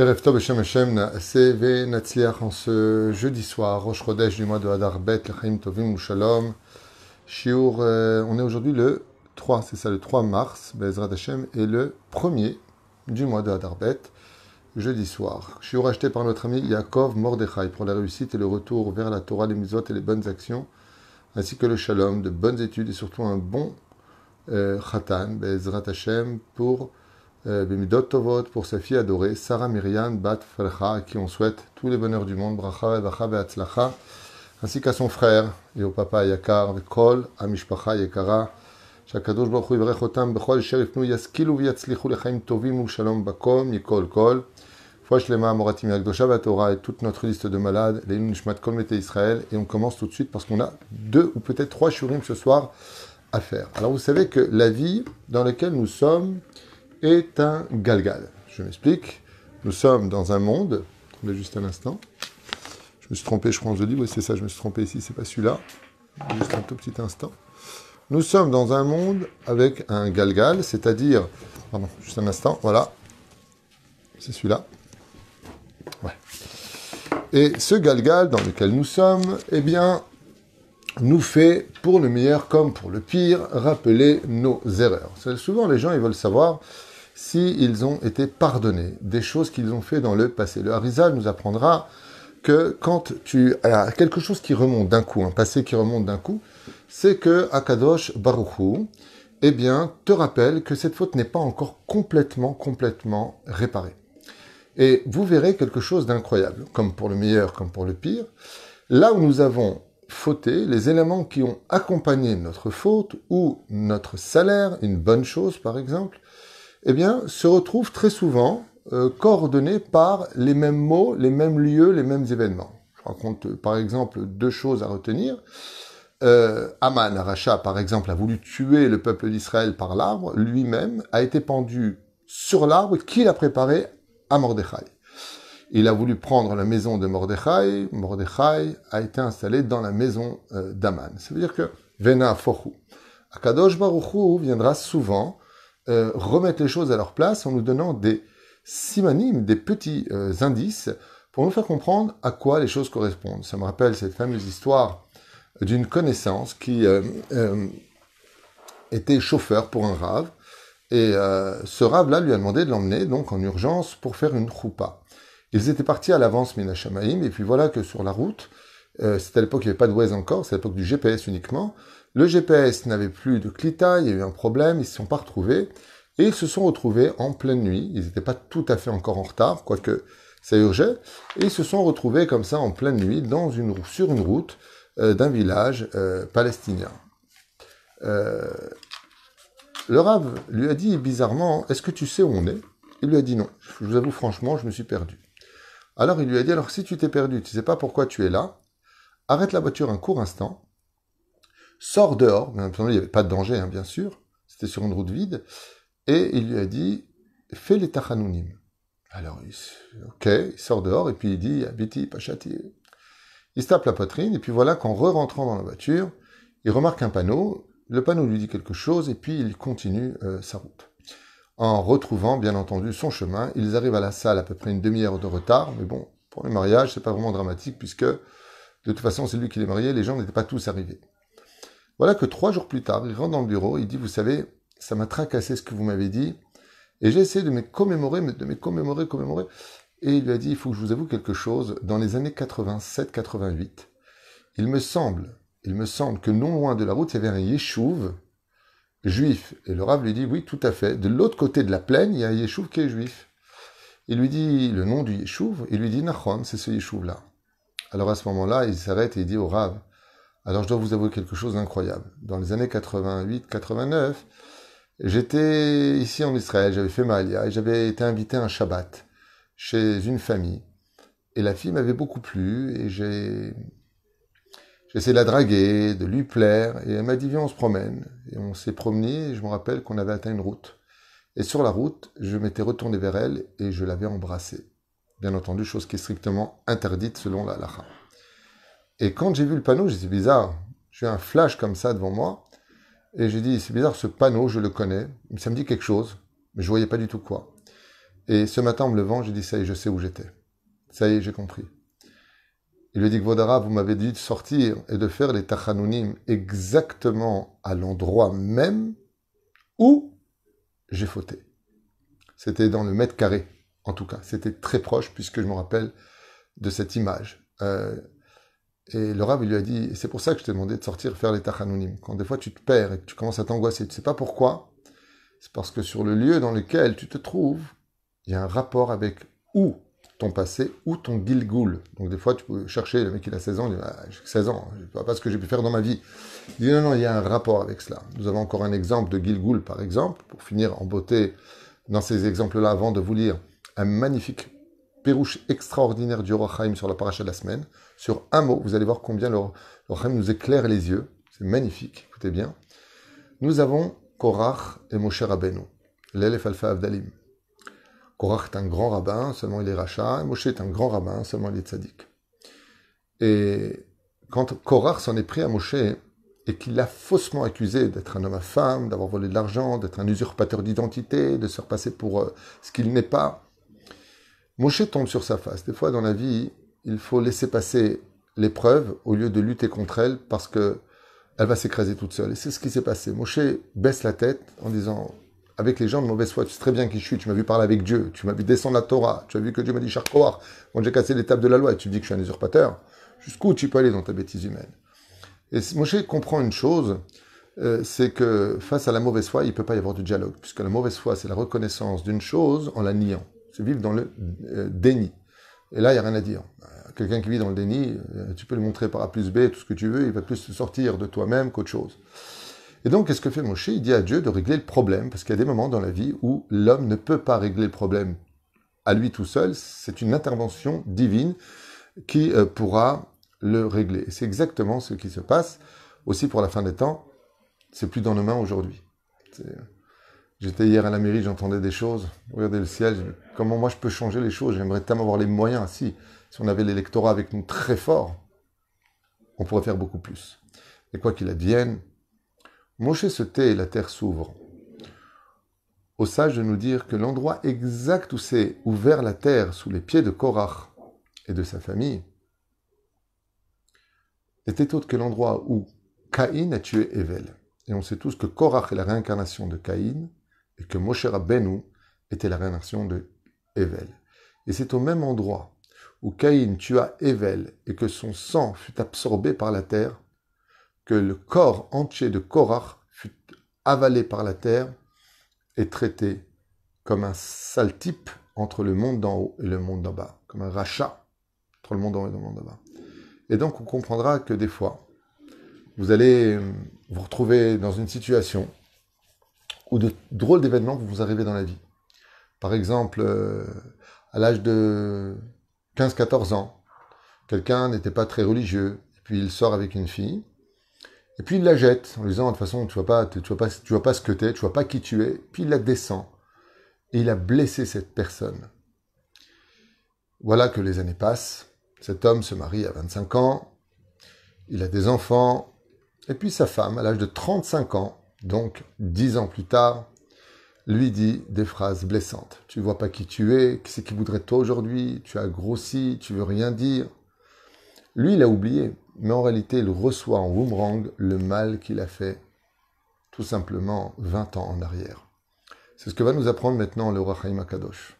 Erev Beshem Hashem ve Natsliach en ce jeudi soir, Rosh Chodesh du mois de Hadar Bet, Tovim Shalom. Shiur, euh, on est aujourd'hui le 3, c'est ça, le 3 mars, Bezrat Hashem, et le 1er du mois de Hadar Bet, jeudi soir. Shiur acheté par notre ami Yaakov Mordechai pour la réussite et le retour vers la Torah, les mitzvot et les bonnes actions, ainsi que le Shalom, de bonnes études et surtout un bon chatan, euh, Khatan, Bezrat Hashem, pour euh, Bemidot Tovot pour sa fille adorée, Sarah Myriam Bat Felcha, à qui on souhaite tous les bonheurs du monde, Bracha Evacha Beatzlacha, ainsi qu'à son frère et au papa Yakar, Kol, Amishpacha Yakara, שהקדוש Baruch הוא יברך אותם בכל אשר yaskilu ישכילו lechaim tovim טובים ובשלום בקום מכל כל. Foi Shlema, Moratim Yakdosha, Torah et toute notre liste de malades, les Nishmat Kolmete Israël. Et on commence tout de suite parce qu'on a deux ou peut-être trois shurim ce soir à faire. Alors vous savez que la vie dans laquelle nous sommes, est un galgal. Je m'explique. Nous sommes dans un monde, attendez juste un instant. Je me suis trompé, je crois, je dis, oui, c'est ça, je me suis trompé ici, c'est pas celui-là. Juste un tout petit instant. Nous sommes dans un monde avec un galgal, c'est-à-dire, pardon, juste un instant, voilà. C'est celui-là. Ouais. Et ce galgal dans lequel nous sommes, eh bien, nous fait, pour le meilleur comme pour le pire, rappeler nos erreurs. Souvent, les gens, ils veulent savoir s'ils ont été pardonnés des choses qu'ils ont fait dans le passé. Le Harizal nous apprendra que quand tu as quelque chose qui remonte d'un coup, un passé qui remonte d'un coup, c'est que Akadosh Baruchou eh bien, te rappelle que cette faute n'est pas encore complètement, complètement réparée. Et vous verrez quelque chose d'incroyable, comme pour le meilleur, comme pour le pire. Là où nous avons fauté, les éléments qui ont accompagné notre faute ou notre salaire, une bonne chose par exemple, eh bien, se retrouvent très souvent euh, coordonnés par les mêmes mots, les mêmes lieux, les mêmes événements. Je raconte euh, par exemple deux choses à retenir. Euh, Aman, Racha, par exemple, a voulu tuer le peuple d'Israël par l'arbre, lui-même a été pendu sur l'arbre qu'il a préparé à Mordechai. Il a voulu prendre la maison de Mordechai, Mordechai a été installé dans la maison euh, d'Aman. Ça veut dire que Vena Forhu. Akadosh Baruchu viendra souvent euh, remettre les choses à leur place en nous donnant des simanimes, des petits euh, indices pour nous faire comprendre à quoi les choses correspondent. Ça me rappelle cette fameuse histoire d'une connaissance qui euh, était chauffeur pour un rave. Et ce rave-là lui a demandé de l'emmener donc en urgence pour faire une choupa. Ils étaient partis à l'avance Minachamaim et puis voilà que sur la route, c'était à l'époque il n'y avait pas de Waze encore, c'est à l'époque du GPS uniquement, le GPS n'avait plus de clita, il y a eu un problème, ils ne se sont pas retrouvés. Et ils se sont retrouvés en pleine nuit. Ils n'étaient pas tout à fait encore en retard, quoique ça urgeait. Et ils se sont retrouvés comme ça en pleine nuit dans une, sur une route euh, d'un village euh, palestinien. Euh, le Rav lui a dit bizarrement Est-ce que tu sais où on est Il lui a dit non. Je vous avoue franchement, je me suis perdu. Alors il lui a dit Alors si tu t'es perdu, tu ne sais pas pourquoi tu es là, arrête la voiture un court instant sort dehors, mais il n'y avait pas de danger, hein, bien sûr, c'était sur une route vide, et il lui a dit, fais les tachanounim. Alors, il, ok, il sort dehors, et puis il dit, pas Pachati. Il se tape la poitrine, et puis voilà qu'en re-rentrant dans la voiture, il remarque un panneau, le panneau lui dit quelque chose, et puis il continue euh, sa route. En retrouvant, bien entendu, son chemin, ils arrivent à la salle à peu près une demi-heure de retard, mais bon, pour le mariage, c'est pas vraiment dramatique, puisque de toute façon, c'est lui qui les marié, les gens n'étaient pas tous arrivés. Voilà que trois jours plus tard, il rentre dans le bureau, il dit, vous savez, ça m'a tracassé ce que vous m'avez dit, et j'ai essayé de me commémorer, de me commémorer, commémorer, et il lui a dit, il faut que je vous avoue quelque chose, dans les années 87-88, il me semble, il me semble que non loin de la route, il y avait un yeshouv juif. Et le Rav lui dit, oui, tout à fait, de l'autre côté de la plaine, il y a un yeshouv qui est juif. Il lui dit le nom du Yeshouv, il lui dit Nachon, c'est ce Yeshouv-là. Alors à ce moment-là, il s'arrête et il dit au rave alors je dois vous avouer quelque chose d'incroyable. Dans les années 88-89, j'étais ici en Israël, j'avais fait ma et j'avais été invité à un Shabbat chez une famille. Et la fille m'avait beaucoup plu et j'ai essayé de la draguer, de lui plaire. Et elle m'a dit, viens, on se promène. Et on s'est promené et je me rappelle qu'on avait atteint une route. Et sur la route, je m'étais retourné vers elle et je l'avais embrassée. Bien entendu, chose qui est strictement interdite selon la lacha. Et quand j'ai vu le panneau, j'ai dit, c'est bizarre. J'ai eu un flash comme ça devant moi. Et j'ai dit, c'est bizarre, ce panneau, je le connais. Ça me dit quelque chose. Mais je voyais pas du tout quoi. Et ce matin, en me levant, j'ai dit, ça y est, je sais où j'étais. Ça y est, j'ai compris. Il lui dit que Vodara, vous m'avez dit de sortir et de faire les tachanounim exactement à l'endroit même où j'ai fauté. C'était dans le mètre carré, en tout cas. C'était très proche, puisque je me rappelle de cette image. Euh, et le Rav, lui a dit, c'est pour ça que je t'ai demandé de sortir faire les tachanounim. Quand des fois tu te perds et que tu commences à t'angoisser, tu ne sais pas pourquoi, c'est parce que sur le lieu dans lequel tu te trouves, il y a un rapport avec où ton passé ou ton gilgoul. Donc des fois, tu peux chercher, le mec il a 16 ans, il dit ah, j'ai 16 ans, je ne sais pas ce que j'ai pu faire dans ma vie. Il dit non, non, il y a un rapport avec cela. Nous avons encore un exemple de gilgoul, par exemple, pour finir en beauté dans ces exemples-là, avant de vous lire un magnifique pérouche extraordinaire du Rochaim sur la paracha de la semaine. Sur un mot, vous allez voir combien le Rochaim nous éclaire les yeux. C'est magnifique, écoutez bien. Nous avons Korach et Moshe Rabbeinu, l'élève Alpha Avdalim. Korach est un grand rabbin, seulement il est rachat. Et Moshe est un grand rabbin, seulement il est tzaddik. Et quand Korach s'en est pris à Moshe et qu'il l'a faussement accusé d'être un homme à femme, d'avoir volé de l'argent, d'être un usurpateur d'identité, de se repasser pour euh, ce qu'il n'est pas, Moshe tombe sur sa face. Des fois, dans la vie, il faut laisser passer l'épreuve au lieu de lutter contre elle parce que elle va s'écraser toute seule. Et c'est ce qui s'est passé. Moshe baisse la tête en disant avec les gens de mauvaise foi, tu sais très bien qui je suis, tu m'as vu parler avec Dieu, tu m'as vu descendre la Torah, tu as vu que Dieu m'a dit charcoir » quand j'ai cassé l'étape de la loi, et tu me dis que je suis un usurpateur. Jusqu'où tu peux aller dans ta bêtise humaine Et Moshe comprend une chose, euh, c'est que face à la mauvaise foi, il ne peut pas y avoir de dialogue, puisque la mauvaise foi, c'est la reconnaissance d'une chose en la niant vivre dans le mm. euh, déni. Et là, il n'y a rien à dire. Euh, quelqu'un qui vit dans le déni, euh, tu peux le montrer par A plus B, tout ce que tu veux, il va plus se sortir de toi-même qu'autre chose. Et donc, qu'est-ce que fait Moshe Il dit à Dieu de régler le problème, parce qu'il y a des moments dans la vie où l'homme ne peut pas régler le problème à lui tout seul. C'est une intervention divine qui pourra le régler. c'est exactement ce qui se passe aussi pour la fin des temps. C'est plus dans nos mains aujourd'hui. J'étais hier à la mairie, j'entendais des choses. Regardez le ciel, comment moi je peux changer les choses J'aimerais tellement avoir les moyens. Si, si on avait l'électorat avec nous très fort, on pourrait faire beaucoup plus. Et quoi qu'il advienne, Moshe se tait et la terre s'ouvre. Au sage de nous dire que l'endroit exact où s'est ouvert la terre sous les pieds de Korach et de sa famille était autre que l'endroit où Caïn a tué Evel. Et on sait tous que Korach est la réincarnation de Caïn et que Moshe Rabbeinu était la réincarnation de Evel. Et c'est au même endroit où Caïn tua Evel et que son sang fut absorbé par la terre, que le corps entier de Korach fut avalé par la terre et traité comme un sale type entre le monde d'en haut et le monde d'en bas, comme un rachat entre le monde d'en haut et le monde d'en bas. Et donc on comprendra que des fois, vous allez euh, vous retrouver dans une situation ou de drôles d'événements qui vous arrivent dans la vie. Par exemple, euh, à l'âge de 15-14 ans, quelqu'un n'était pas très religieux, puis il sort avec une fille, et puis il la jette en lui disant de toute façon tu vois tu vois pas, tu vois pas ce que es tu ne vois pas qui tu es, puis il la descend et il a blessé cette personne. Voilà que les années passent. Cet homme se marie à 25 ans, il a des enfants, et puis sa femme, à l'âge de 35 ans, donc dix ans plus tard, lui dit des phrases blessantes. Tu vois pas qui tu es, qui c'est qui voudrait toi aujourd'hui, tu as grossi, tu veux rien dire. Lui, il a oublié, mais en réalité, il reçoit en boomerang le mal qu'il a fait tout simplement 20 ans en arrière. C'est ce que va nous apprendre maintenant le roi Kadosh.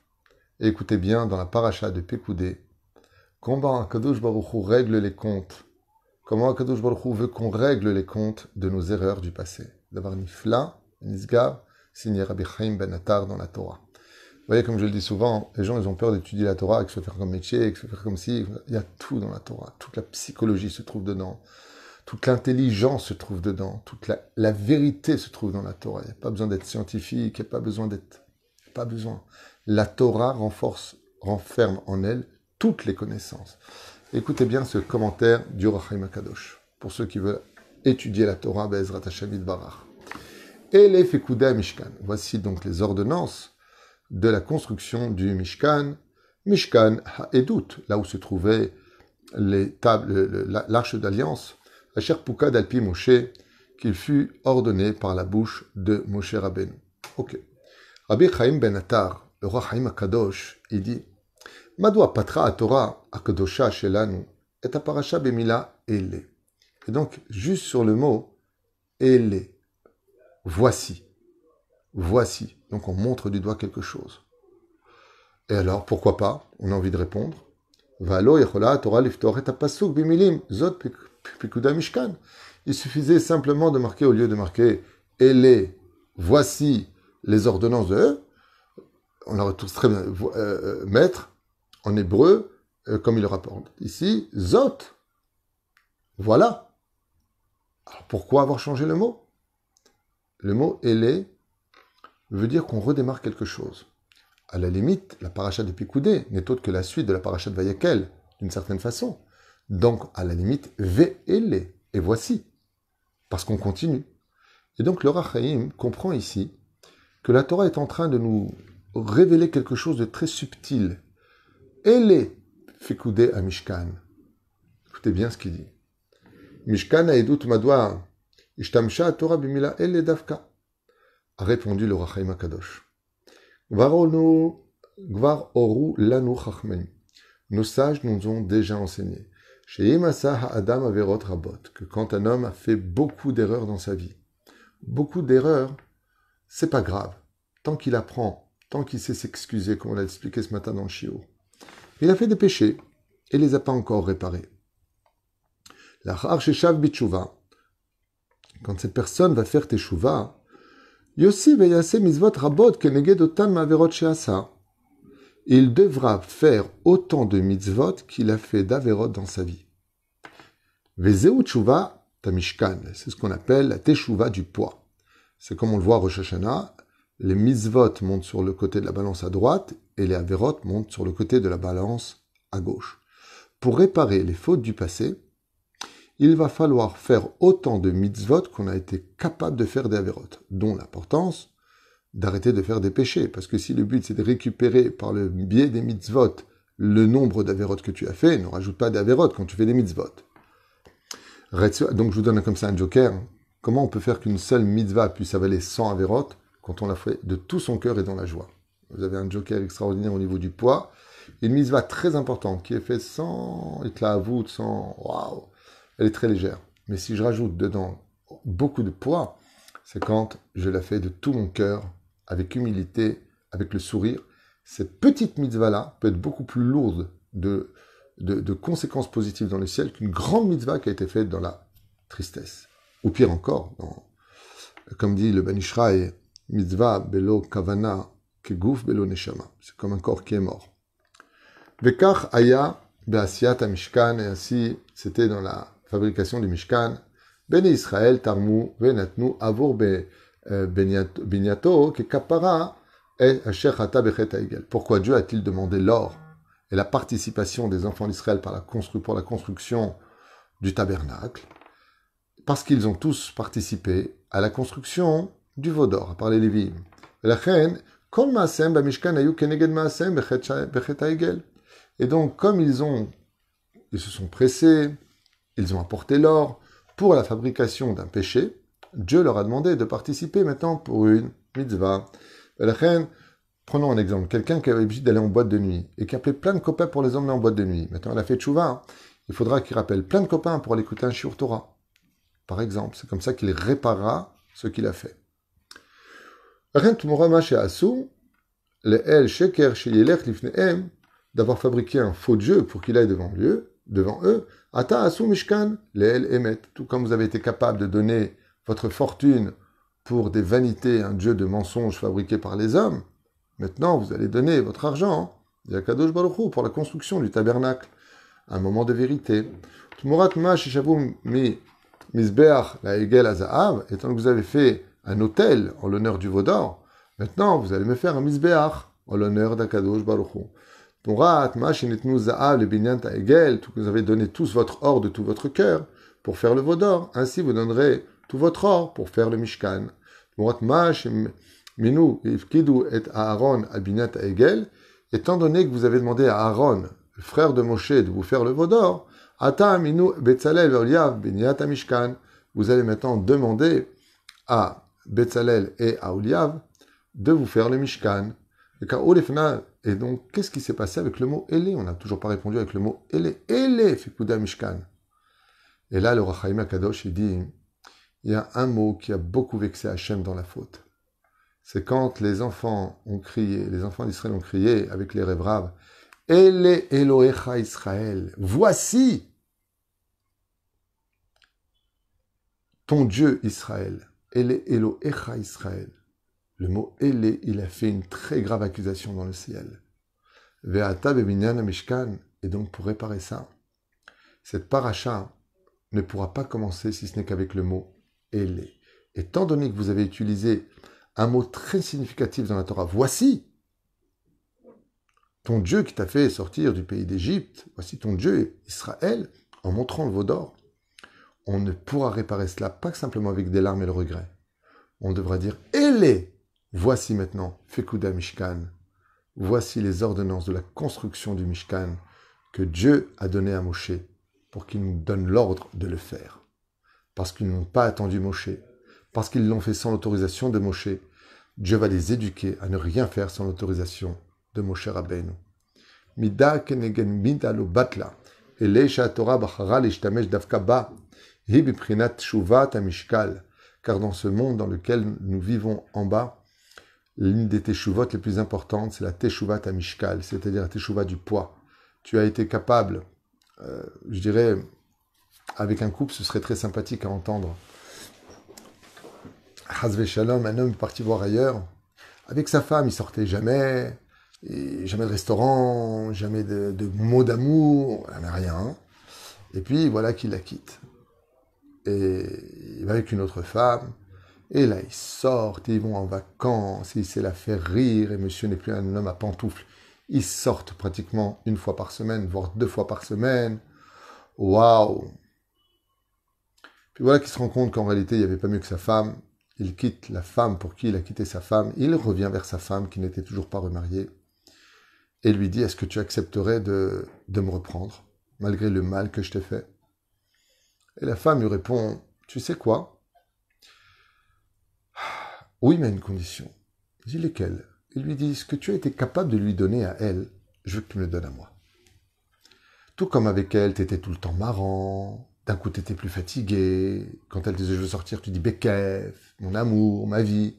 écoutez bien, dans la paracha de Pekoudé, « comment Akadosh Baruch règle les comptes, comment Akadosh Baruch veut qu'on règle les comptes de nos erreurs du passé d'avoir Nifla, Nisgar, signé Rabbi Chaim Ben Attar dans la Torah. Vous voyez, comme je le dis souvent, les gens, ils ont peur d'étudier la Torah, que se faire comme métier, que se faire comme si. Il y a tout dans la Torah. Toute la psychologie se trouve dedans. Toute l'intelligence se trouve dedans. Toute la, vérité se trouve dans la Torah. Il n'y a pas besoin d'être scientifique. Il n'y a pas besoin d'être. Pas besoin. La Torah renforce, renferme en elle toutes les connaissances. Écoutez bien ce commentaire du Rahim Kadosh. Pour ceux qui veulent étudier la Torah, Bezrat Barach. Et les à Mishkan. Voici donc les ordonnances de la construction du Mishkan. Mishkan Ha'edut, là où se trouvait l'arche d'alliance, la Sherpuka d'Alpi Moshe, qu'il fut ordonné par la bouche de Moshe Rabbeinu. Ok. Rabbi Chaim Ben Attar, le roi Chaim Akadosh, il dit Madoua patra Torah akadosha shelanu et parasha bemila ele. Et donc, juste sur le mot, elle, Voici. Voici. Donc, on montre du doigt quelque chose. Et alors, pourquoi pas On a envie de répondre. Il suffisait simplement de marquer, au lieu de marquer, les voici les ordonnances de eux. On la retrouve très bien, euh, euh, maître, en hébreu, euh, comme il le rapporte. Ici, zot, voilà. Alors pourquoi avoir changé le mot Le mot Elé veut dire qu'on redémarre quelque chose. À la limite, la paracha de Picoudé n'est autre que la suite de la paracha de Vayakel, d'une certaine façon. Donc, à la limite, v et voici, parce qu'on continue. Et donc, le Rachaim comprend ici que la Torah est en train de nous révéler quelque chose de très subtil. Elé, Fikoudé à Mishkan. Écoutez bien ce qu'il dit. Mishkan Madwa Ishtamsha Torah Bimila El Davka, a répondu le Rachaim Kadosh. Oru Lanu Nos sages nous ont déjà enseigné. Chez Adam Averot Rabot, que quand un homme a fait beaucoup d'erreurs dans sa vie, beaucoup d'erreurs, c'est pas grave, tant qu'il apprend, tant qu'il sait s'excuser, comme on l'a expliqué ce matin dans le Chio. Il a fait des péchés et les a pas encore réparés. La Quand cette personne va faire teshuva, Yossi veyase rabot Il devra faire autant de mitzvot qu'il a fait d'averot dans sa vie. tamishkan, c'est ce qu'on appelle la teshuva du poids. C'est comme on le voit à Rosh les mitzvot montent sur le côté de la balance à droite et les averot montent sur le côté de la balance à gauche. Pour réparer les fautes du passé, il va falloir faire autant de mitzvot qu'on a été capable de faire des averot, dont l'importance d'arrêter de faire des péchés. Parce que si le but c'est de récupérer par le biais des mitzvot le nombre d'avérottes que tu as fait, ne rajoute pas d'averot quand tu fais des mitzvot. Donc je vous donne comme ça un joker. Comment on peut faire qu'une seule mitzvah puisse avaler 100 avérottes quand on la fait de tout son cœur et dans la joie Vous avez un joker extraordinaire au niveau du poids. Une mitzvah très importante qui est faite sans voûte, sans waouh elle est très légère. Mais si je rajoute dedans beaucoup de poids, c'est quand je la fais de tout mon cœur, avec humilité, avec le sourire. Cette petite mitzvah-là peut être beaucoup plus lourde de, conséquences positives dans le ciel qu'une grande mitzvah qui a été faite dans la tristesse. Ou pire encore, comme dit le Banishraï, mitzvah belo kavana kegouf belo neshama. C'est comme un corps qui est mort. Vekach aya beasiat amishkan, et ainsi c'était dans la fabrication du Mishkan. Ben Israël, Tarmu, Venatnu, Avour, euh, Benyato, Kekapara, et Pourquoi Dieu a-t-il demandé l'or et la participation des enfants d'Israël pour la construction du tabernacle Parce qu'ils ont tous participé à la construction du veau d'or, par les Lévim. Et donc, comme ils ont, ils se sont pressés, ils ont apporté l'or pour la fabrication d'un péché. Dieu leur a demandé de participer maintenant pour une mitzvah. Prenons un exemple. Quelqu'un qui avait l'habitude d'aller en boîte de nuit et qui appelait plein de copains pour les emmener en boîte de nuit. Maintenant, elle a fait tchouva. Hein. Il faudra qu'il rappelle plein de copains pour aller écouter un shiur Torah. Par exemple, c'est comme ça qu'il réparera ce qu'il a fait. D'avoir fabriqué un faux Dieu pour qu'il aille devant, devant eux, Ata asu mishkan emet. Tout comme vous avez été capable de donner votre fortune pour des vanités, un dieu de mensonges fabriqué par les hommes, maintenant vous allez donner votre argent, Yakadosh pour la construction du tabernacle, un moment de vérité. Tmurat ma mi la étant que vous avez fait un hôtel en l'honneur du Vaudor, maintenant vous allez me faire un misbeach en l'honneur d'Akadosh Baruch vous avez donné tous votre or de tout votre cœur pour faire le Vaudor. Ainsi, vous donnerez tout votre or pour faire le Mishkan. Étant donné que vous avez demandé à Aaron, le frère de Moshe, de vous faire le veau d'or, vous allez maintenant demander à Betzalel et à Oliav de vous faire le Mishkan. Et et donc, qu'est-ce qui s'est passé avec le mot Elé On n'a toujours pas répondu avec le mot Elé. Elé, Fikuda Mishkan. Et là, le Rachaim Kadosh, il dit il y a un mot qui a beaucoup vexé Hachem dans la faute. C'est quand les enfants ont crié, les enfants d'Israël ont crié avec les rêves braves Elé Elohecha Israël. Voici ton Dieu Israël. Elé Elohecha Israël. Le mot Elé, il a fait une très grave accusation dans le ciel. et donc pour réparer ça, cette paracha ne pourra pas commencer si ce n'est qu'avec le mot Et Étant donné que vous avez utilisé un mot très significatif dans la Torah, voici ton Dieu qui t'a fait sortir du pays d'Égypte, voici ton Dieu Israël, en montrant le veau d'or, on ne pourra réparer cela pas simplement avec des larmes et le regret. On devra dire Elé Voici maintenant Fekuda Mishkan. Voici les ordonnances de la construction du Mishkan que Dieu a donné à Moshe pour qu'il nous donne l'ordre de le faire. Parce qu'ils n'ont pas attendu Moshe, parce qu'ils l'ont fait sans l'autorisation de Moshe, Dieu va les éduquer à ne rien faire sans l'autorisation de Moshe Rabbeinu. Mida kenegen batla, Torah bachara lishtamesh shuvat amishkal, car dans ce monde dans lequel nous vivons en bas, L'une des teshuvot les plus importantes, c'est la teshuvat amishkal, c'est-à-dire la teshuvat du poids. Tu as été capable, euh, je dirais, avec un couple, ce serait très sympathique à entendre. Hazve Shalom, un homme parti voir ailleurs. Avec sa femme, il sortait jamais, jamais de restaurant, jamais de, de mots d'amour, rien. Hein. Et puis voilà qu'il la quitte. Et il va avec une autre femme. Et là, ils sortent, ils vont en vacances, ils s'est la faire rire, et monsieur n'est plus un homme à pantoufles. Ils sortent pratiquement une fois par semaine, voire deux fois par semaine. Waouh Puis voilà qu'il se rend compte qu'en réalité, il n'y avait pas mieux que sa femme. Il quitte la femme pour qui il a quitté sa femme. Il revient vers sa femme qui n'était toujours pas remariée et lui dit, est-ce que tu accepterais de, de me reprendre malgré le mal que je t'ai fait Et la femme lui répond, tu sais quoi oui, mais à une condition. Il dit lesquelles Il lui disent « ce que tu as été capable de lui donner à elle, je veux que tu me le donnes à moi. Tout comme avec elle, tu étais tout le temps marrant, d'un coup tu étais plus fatigué, quand elle disait je veux sortir, tu dis Bekef, mon amour, ma vie.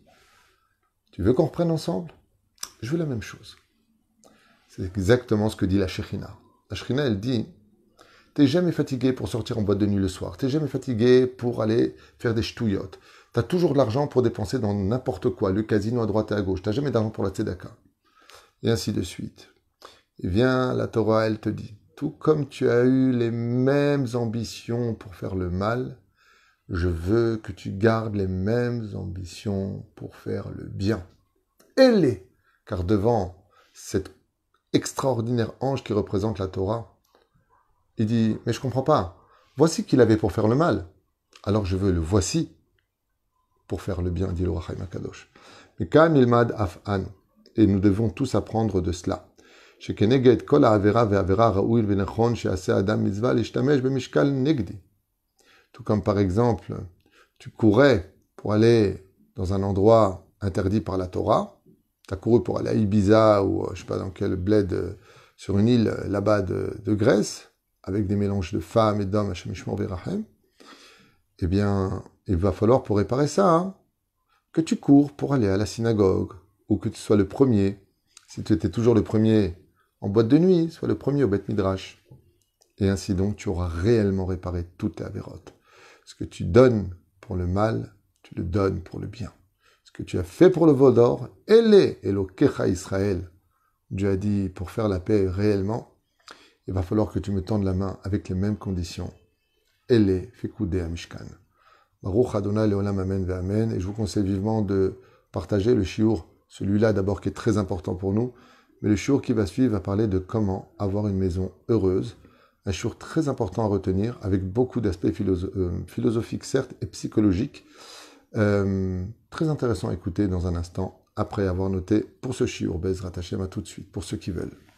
Tu veux qu'on reprenne ensemble Je veux la même chose. C'est exactement ce que dit la Shekhina. La Shekhina, elle dit T'es jamais fatigué pour sortir en boîte de nuit le soir. T'es jamais fatigué pour aller faire des ch'touillottes. Tu as toujours de l'argent pour dépenser dans n'importe quoi, le casino à droite et à gauche. Tu jamais d'argent pour la tzedaka. Et ainsi de suite. Et eh bien, la Torah, elle te dit, tout comme tu as eu les mêmes ambitions pour faire le mal, je veux que tu gardes les mêmes ambitions pour faire le bien. Elle les car devant cet extraordinaire ange qui représente la Torah, il dit, mais je ne comprends pas. Voici qu'il avait pour faire le mal. Alors je veux le voici pour faire le bien, dit le Rahim Kadosh. Mais m'a Af'an, et nous devons tous apprendre de cela. Tout comme par exemple, tu courais pour aller dans un endroit interdit par la Torah, tu as couru pour aller à Ibiza ou euh, je sais pas dans quel bled euh, sur une île euh, là-bas de, Grèce, avec des mélanges de femmes et d'hommes, et eh bien, il va falloir pour réparer ça hein. que tu cours pour aller à la synagogue ou que tu sois le premier. Si tu étais toujours le premier en boîte de nuit, sois le premier au Beth Midrash. Et ainsi donc, tu auras réellement réparé toute ta véroth Ce que tu donnes pour le mal, tu le donnes pour le bien. Ce que tu as fait pour le veau d'or, Elé Kecha Israël. Dieu a dit, pour faire la paix réellement, il va falloir que tu me tendes la main avec les mêmes conditions. est à Mishkan. Baruch Adonai Leolam Amen Et je vous conseille vivement de partager le shiur, celui-là d'abord qui est très important pour nous. Mais le shiur qui va suivre va parler de comment avoir une maison heureuse. Un shiur très important à retenir, avec beaucoup d'aspects euh, philosophiques certes et psychologiques. Euh, très intéressant à écouter dans un instant, après avoir noté pour ce shiur Bez rattachez à tout de suite, pour ceux qui veulent.